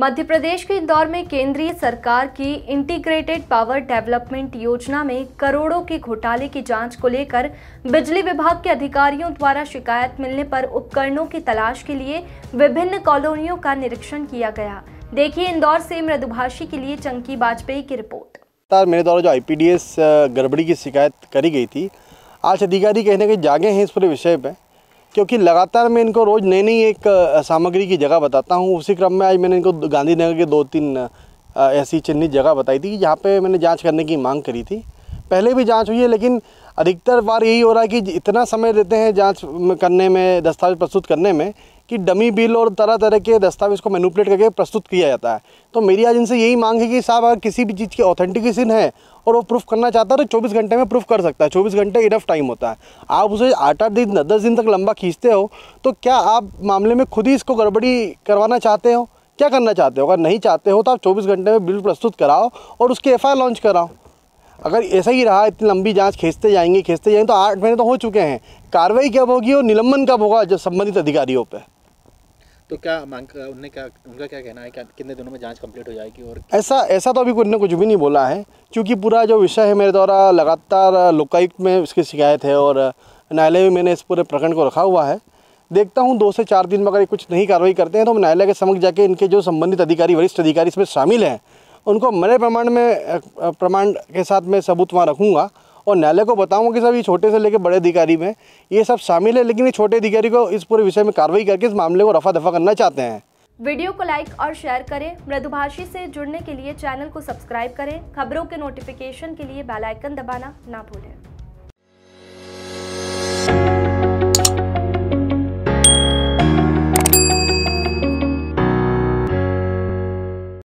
मध्य प्रदेश के इंदौर में केंद्रीय सरकार की इंटीग्रेटेड पावर डेवलपमेंट योजना में करोड़ों के घोटाले की जांच को लेकर बिजली विभाग के अधिकारियों द्वारा शिकायत मिलने पर उपकरणों की तलाश के लिए विभिन्न कॉलोनियों का निरीक्षण किया गया देखिए इंदौर से मृदुभाषी के लिए चंकी वाजपेयी की रिपोर्ट मेरे द्वारा जो आई गड़बड़ी की शिकायत करी गई थी आज अधिकारी कहने के जागे हैं इस पूरे विषय में क्योंकि लगातार मैं इनको रोज़ नई नई एक सामग्री की जगह बताता हूँ उसी क्रम में आज मैंने इनको गांधीनगर के दो तीन ऐसी चिन्हित जगह बताई थी जहाँ पे मैंने जांच करने की मांग करी थी पहले भी जाँच हुई है लेकिन अधिकतर बार यही हो रहा है कि इतना समय देते हैं जाँच करने में दस्तावेज प्रस्तुत करने में कि डमी बिल और तरह तरह के दस्तावेज को मैनुपलेट करके प्रस्तुत किया जाता है तो मेरी आज इनसे यही मांग है कि साहब अगर किसी भी चीज़ की ऑथेंटिकेशन है और वो प्रूफ करना चाहता है तो चौबीस घंटे में प्रूफ कर सकता है चौबीस घंटे इनफ टाइम होता है आप उसे आठ आठ दिन दस दिन तक लंबा खींचते हो तो क्या आप मामले में खुद ही इसको गड़बड़ी करवाना चाहते हो क्या करना चाहते हो अगर नहीं चाहते हो तो आप चौबीस घंटे में बिल प्रस्तुत कराओ और उसकी एफ लॉन्च कराओ अगर ऐसा ही रहा इतनी लंबी जांच खींचते जाएंगे खींचते जाएंगे तो आठ महीने तो हो चुके हैं कार्रवाई कब होगी और निलंबन कब होगा जब संबंधित अधिकारियों पर तो क्या मांग उनने क्या उनका क्या कहना है क्या कितने दिनों में जांच कंप्लीट हो जाएगी और ऐसा ऐसा तो अभी उनने कुछ भी नहीं बोला है क्योंकि पूरा जो विषय है मेरे द्वारा लगातार लोकायुक्त में उसकी शिकायत है और न्यायालय में मैंने इस पूरे प्रकरण को रखा हुआ है देखता हूँ दो से चार दिन में अगर कुछ नहीं कार्रवाई करते हैं तो हम न्यायालय के समक्ष जाके इनके जो संबंधित अधिकारी वरिष्ठ अधिकारी इसमें शामिल हैं उनको मरे प्रमाण में प्रमाण के साथ मैं सबूत वहाँ रखूँगा और न्यायालय को बताऊंगा कि सब ये छोटे से लेकर बड़े अधिकारी में ये सब शामिल है लेकिन ये छोटे अधिकारी को इस पूरे विषय में कार्रवाई करके इस मामले को रफा दफा करना चाहते हैं वीडियो को लाइक और शेयर करें मृदुभाषी से जुड़ने के लिए चैनल को सब्सक्राइब करें खबरों के नोटिफिकेशन के लिए बेल आइकन दबाना ना भूलें